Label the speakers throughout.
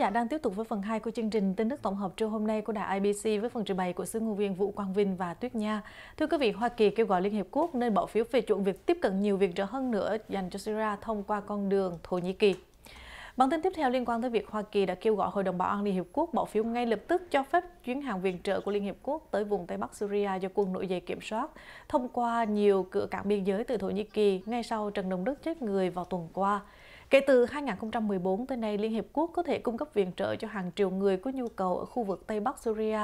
Speaker 1: giả đang tiếp tục với phần 2 của chương trình tin tức tổng hợp trưa hôm nay của đài IBC với phần trình bày của sứ ngôn viên Vũ Quang Vinh và Tuyết Nha. Thưa quý vị, Hoa Kỳ kêu gọi Liên Hiệp Quốc nên bỏ phiếu phê chuẩn việc tiếp cận nhiều viện trợ hơn nữa dành cho Syria thông qua con đường Thổ Nhĩ Kỳ. Bản tin tiếp theo liên quan tới việc Hoa Kỳ đã kêu gọi Hội đồng Bảo an Liên Hiệp Quốc bỏ phiếu ngay lập tức cho phép chuyến hàng viện trợ của Liên Hiệp Quốc tới vùng Tây Bắc Syria do quân nội dây kiểm soát, thông qua nhiều cửa cảng biên giới từ Thổ Nhĩ Kỳ ngay sau trận động đất chết người vào tuần qua. Kể từ 2014 tới nay, Liên Hiệp Quốc có thể cung cấp viện trợ cho hàng triệu người có nhu cầu ở khu vực Tây Bắc Syria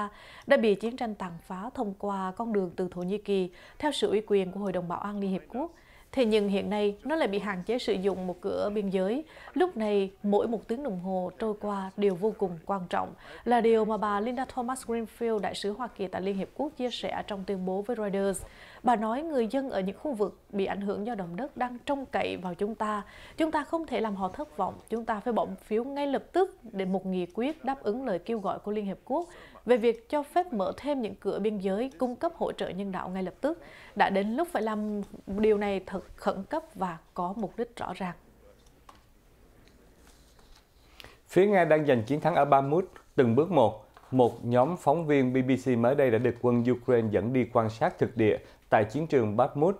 Speaker 1: đã bị chiến tranh tàn phá thông qua con đường từ Thổ Nhĩ Kỳ theo sự ủy quyền của Hội đồng Bảo an Liên Hiệp Quốc. Thế nhưng hiện nay nó lại bị hạn chế sử dụng một cửa biên giới. Lúc này mỗi một tiếng đồng hồ trôi qua đều vô cùng quan trọng là điều mà bà Linda Thomas Greenfield, đại sứ Hoa Kỳ tại Liên Hiệp Quốc chia sẻ trong tuyên bố với Reuters. Bà nói người dân ở những khu vực bị ảnh hưởng do động đất đang trông cậy vào chúng ta. Chúng ta không thể làm họ thất vọng. Chúng ta phải bỏ phiếu ngay lập tức để một nghị quyết đáp ứng lời kêu gọi của Liên Hiệp Quốc về việc cho phép mở thêm những cửa biên giới cung cấp hỗ trợ nhân đạo ngay lập tức đã đến lúc phải làm điều này thật khẩn cấp và có mục đích rõ ràng.
Speaker 2: Phía Nga đang giành chiến thắng ở Bakhmut từng bước một. Một nhóm phóng viên BBC mới đây đã được quân Ukraine dẫn đi quan sát thực địa tại chiến trường Bakhmut.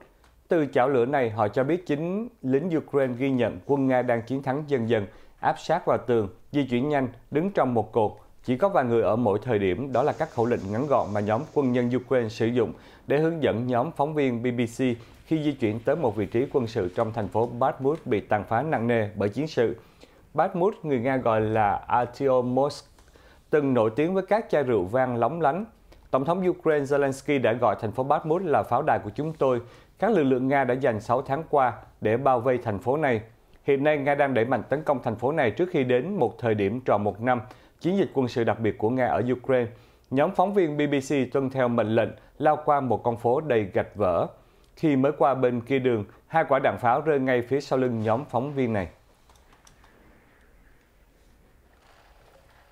Speaker 2: Từ chảo lửa này, họ cho biết chính lính Ukraine ghi nhận quân Nga đang chiến thắng dần dần, áp sát vào tường, di chuyển nhanh, đứng trong một cột. Chỉ có vài người ở mỗi thời điểm, đó là các khẩu lệnh ngắn gọn mà nhóm quân nhân Ukraine sử dụng để hướng dẫn nhóm phóng viên BBC khi di chuyển tới một vị trí quân sự trong thành phố Bakhmut bị tàn phá nặng nề bởi chiến sự. Bakhmut, người Nga gọi là Artyomovsk, từng nổi tiếng với các chai rượu vang lóng lánh. Tổng thống Ukraine Zelensky đã gọi thành phố Bakhmut là pháo đài của chúng tôi. Các lực lượng Nga đã dành 6 tháng qua để bao vây thành phố này. Hiện nay, Nga đang đẩy mạnh tấn công thành phố này trước khi đến một thời điểm tròn một năm – chiến dịch quân sự đặc biệt của Nga ở Ukraine, nhóm phóng viên BBC tuân theo mệnh lệnh lao qua một con phố đầy gạch vỡ. Khi mới qua bên kia đường, hai quả đạn pháo rơi ngay phía sau lưng nhóm phóng viên này.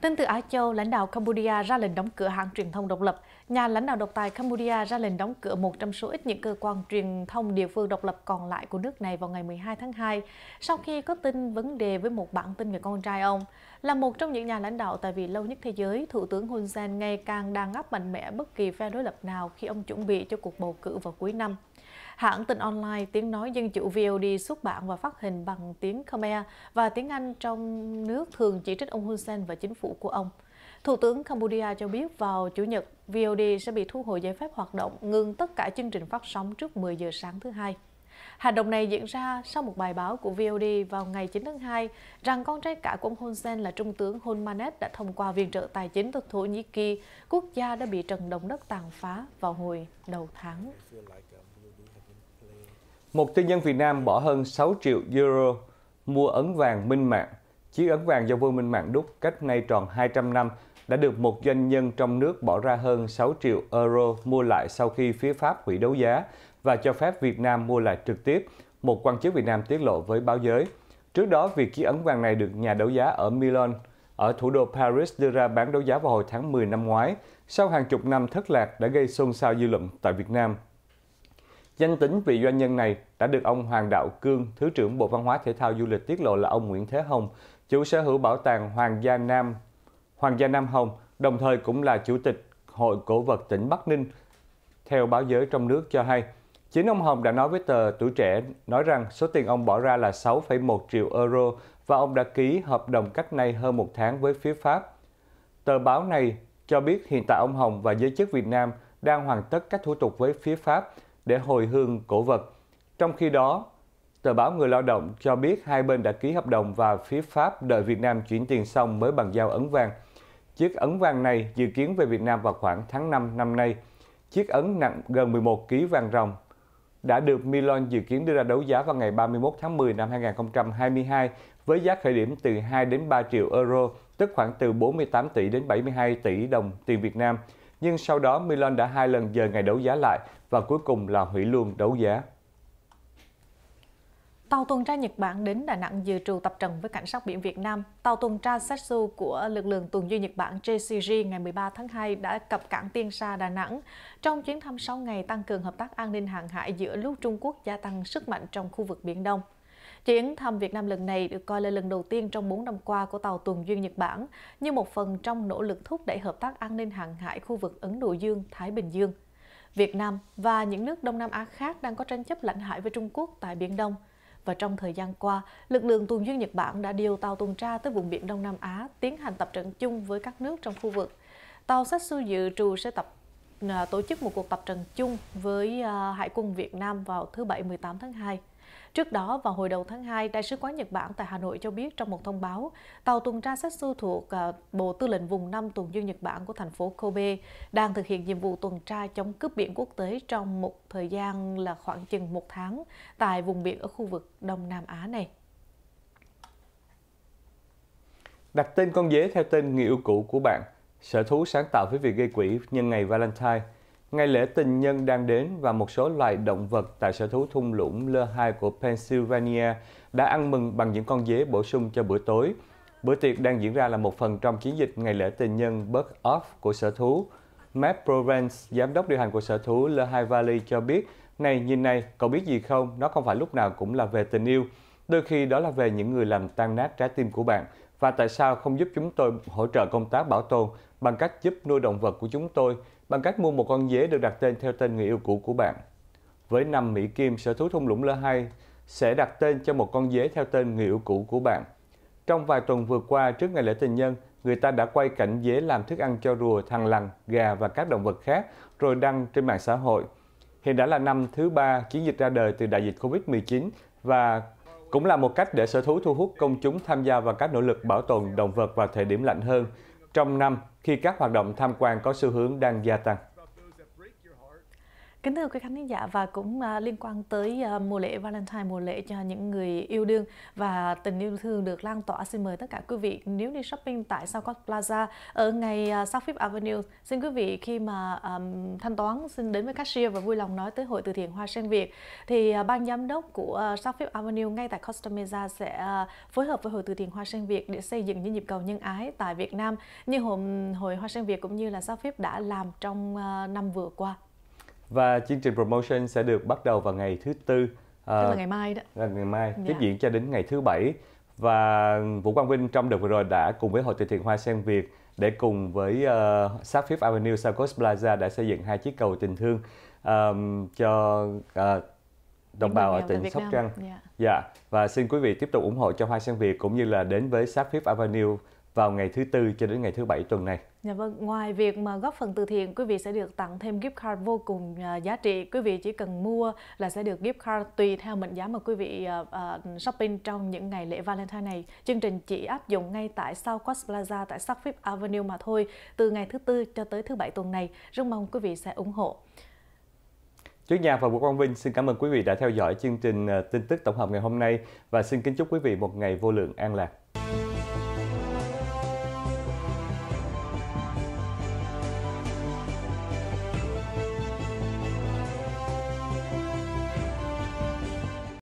Speaker 1: Tương tự Á Châu, lãnh đạo Campuchia ra lệnh đóng cửa hãng truyền thông độc lập. Nhà lãnh đạo độc tài Campuchia ra lệnh đóng cửa một trong số ít những cơ quan truyền thông địa phương độc lập còn lại của nước này vào ngày 12 tháng 2, sau khi có tin vấn đề với một bản tin về con trai ông. Là một trong những nhà lãnh đạo tại vị lâu nhất thế giới, Thủ tướng Hun Sen ngày càng đang áp mạnh mẽ bất kỳ phe đối lập nào khi ông chuẩn bị cho cuộc bầu cử vào cuối năm. Hãng tin online Tiếng Nói Dân Chủ VOD xuất bản và phát hình bằng tiếng Khmer và tiếng Anh trong nước thường chỉ trích ông Hun Sen và chính phủ của ông. Thủ tướng Cambodia cho biết vào Chủ nhật, VOD sẽ bị thu hồi giấy phép hoạt động, ngừng tất cả chương trình phát sóng trước 10 giờ sáng thứ hai. Hành động này diễn ra sau một bài báo của VOD vào ngày 9 tháng 2 rằng con trai cả của ông Hun Sen là Trung tướng Hun Manet đã thông qua viện trợ tài chính từ Thổ Nhĩ Kỳ, quốc gia đã bị trận động đất tàn phá vào hồi đầu tháng.
Speaker 2: Một tư nhân Việt Nam bỏ hơn 6 triệu euro mua ấn vàng minh mạng. Chiếc ấn vàng do Vương Minh Mạng đúc cách nay tròn 200 năm đã được một doanh nhân trong nước bỏ ra hơn 6 triệu euro mua lại sau khi phía Pháp hủy đấu giá và cho phép Việt Nam mua lại trực tiếp, một quan chức Việt Nam tiết lộ với báo giới. Trước đó, việc chiếc ấn vàng này được nhà đấu giá ở Milan, ở thủ đô Paris đưa ra bán đấu giá vào hồi tháng 10 năm ngoái, sau hàng chục năm thất lạc đã gây xôn xao dư luận tại Việt Nam. Danh tính vị doanh nhân này đã được ông Hoàng Đạo Cương, Thứ trưởng Bộ Văn hóa Thể thao Du lịch tiết lộ là ông Nguyễn Thế Hồng, chủ sở hữu bảo tàng Hoàng gia Nam Hoàng gia Nam Hồng, đồng thời cũng là chủ tịch Hội Cổ vật tỉnh Bắc Ninh. Theo báo giới trong nước cho hay, chính ông Hồng đã nói với tờ Tuổi Trẻ nói rằng số tiền ông bỏ ra là 6,1 triệu euro và ông đã ký hợp đồng cách nay hơn một tháng với phía Pháp. Tờ báo này cho biết hiện tại ông Hồng và giới chức Việt Nam đang hoàn tất các thủ tục với phía Pháp để hồi hương cổ vật. Trong khi đó, tờ báo Người Lao động cho biết hai bên đã ký hợp đồng và phía Pháp đợi Việt Nam chuyển tiền xong mới bàn giao ấn vàng. Chiếc ấn vàng này dự kiến về Việt Nam vào khoảng tháng 5 năm nay. Chiếc ấn nặng gần 11 kg vàng ròng đã được Milan dự kiến đưa ra đấu giá vào ngày 31 tháng 10 năm 2022 với giá khởi điểm từ 2 đến 3 triệu euro, tức khoảng từ 48 tỷ đến 72 tỷ đồng tiền Việt Nam nhưng sau đó Milan đã hai lần dời ngày đấu giá lại và cuối cùng là hủy luôn đấu giá.
Speaker 1: Tàu tuần tra Nhật Bản đến Đà Nẵng dự trù tập trận với cảnh sát biển Việt Nam. Tàu tuần tra Setsu của lực lượng tuần duy Nhật Bản JCG ngày 13 tháng 2 đã cập cảng Tiên Sa, Đà Nẵng. Trong chuyến thăm 6 ngày tăng cường hợp tác an ninh hàng hải giữa lúc Trung Quốc gia tăng sức mạnh trong khu vực Biển Đông. Chuyến thăm Việt Nam lần này được coi là lần đầu tiên trong 4 năm qua của tàu tuần duyên Nhật Bản như một phần trong nỗ lực thúc đẩy hợp tác an ninh hàng hải khu vực Ấn Độ Dương-Thái Bình Dương. Việt Nam và những nước Đông Nam Á khác đang có tranh chấp lãnh hải với Trung Quốc tại Biển Đông. Và trong thời gian qua, lực lượng tuần duyên Nhật Bản đã điều tàu tuần tra tới vùng biển Đông Nam Á tiến hành tập trận chung với các nước trong khu vực. Tàu sách Su dự trù sẽ tập à, tổ chức một cuộc tập trận chung với à, Hải quân Việt Nam vào thứ Bảy 18 tháng 2. Trước đó, vào hồi đầu tháng 2, Đại sứ quán Nhật Bản tại Hà Nội cho biết trong một thông báo, tàu tuần tra Setsu thuộc à, Bộ Tư lệnh Vùng 5 Tuần dương Nhật Bản của thành phố Kobe đang thực hiện nhiệm vụ tuần tra chống cướp biển quốc tế trong một thời gian là khoảng chừng một tháng tại vùng biển ở khu vực Đông Nam Á này.
Speaker 2: Đặt tên con dế theo tên người yêu cũ của bạn, sở thú sáng tạo với việc gây quỹ nhân ngày Valentine – Ngày lễ tình nhân đang đến và một số loài động vật tại sở thú thung lũng L2 của Pennsylvania đã ăn mừng bằng những con dế bổ sung cho bữa tối. Bữa tiệc đang diễn ra là một phần trong chiến dịch Ngày lễ tình nhân Bird Off của sở thú. Matt Provence, giám đốc điều hành của sở thú L2 Valley cho biết, này nhìn này, cậu biết gì không, nó không phải lúc nào cũng là về tình yêu. Đôi khi đó là về những người làm tan nát trái tim của bạn. Và tại sao không giúp chúng tôi hỗ trợ công tác bảo tồn bằng cách giúp nuôi động vật của chúng tôi bằng cách mua một con dế được đặt tên theo tên người yêu cũ của bạn. Với năm Mỹ Kim, sở thú thung lũng lơ 2 sẽ đặt tên cho một con dế theo tên người yêu cũ của bạn. Trong vài tuần vừa qua, trước ngày lễ tình nhân, người ta đã quay cảnh dế làm thức ăn cho rùa, thằn lằn, gà và các động vật khác, rồi đăng trên mạng xã hội. Hiện đã là năm thứ ba chiến dịch ra đời từ đại dịch Covid-19 và cũng là một cách để sở thú thu hút công chúng tham gia vào các nỗ lực bảo tồn động vật vào thời điểm lạnh hơn trong năm khi các hoạt động tham quan có xu hướng đang gia tăng.
Speaker 1: Kính thưa quý khán giả và cũng à, liên quan tới à, mùa lễ Valentine, mùa lễ cho những người yêu đương và tình yêu thương được lan tỏa. Xin mời tất cả quý vị nếu đi shopping tại Southcoast Plaza ở ngày à, South Fifth Avenue, xin quý vị khi mà um, thanh toán xin đến với cashier và vui lòng nói tới hội từ thiện Hoa Sen Việt thì ban giám đốc của uh, South Fifth Avenue ngay tại Costa Mesa sẽ phối hợp với hội từ thiện Hoa Sen Việt để xây dựng những nhịp cầu nhân ái tại Việt Nam như hội, hội Hoa Sen Việt cũng như là South Fifth đã làm trong năm vừa qua.
Speaker 2: Và chương trình promotion sẽ được bắt đầu vào ngày thứ tư. À, Tức là ờ, ngày mai đó. Là ngày mai, yeah. tiếp dạ. diễn cho đến ngày thứ bảy. Và Vũ Quang Vinh trong đợt vừa rồi đã cùng với Hội từ thiện Hoa Sen Việt để cùng với uh, South Fifth Avenue South Coast Plaza đã xây dựng hai chiếc cầu tình thương um, cho uh,
Speaker 1: đồng bào ở tỉnh Sóc Trăng. Dạ.
Speaker 2: Yeah. Dạ. yeah. Và xin quý vị tiếp tục ủng hộ cho Hoa Sen Việt cũng như là đến với South Fifth Avenue vào ngày thứ tư cho đến ngày thứ bảy tuần này.
Speaker 1: Dạ vâng, ngoài việc mà góp phần từ thiện, quý vị sẽ được tặng thêm gift card vô cùng à, giá trị. Quý vị chỉ cần mua là sẽ được gift card tùy theo mệnh giá mà quý vị uh, shopping trong những ngày lễ Valentine này. Chương trình chỉ áp dụng ngay tại South Coast Plaza tại South Fifth Avenue mà thôi, từ ngày thứ tư cho tới thứ bảy tuần này. Rất mong quý vị sẽ ủng hộ.
Speaker 2: Trước nhà và Vũ Quang Vinh xin cảm ơn quý vị đã theo dõi chương trình tin tức tổng hợp ngày hôm nay và xin kính chúc quý vị một ngày vô lượng an lạc.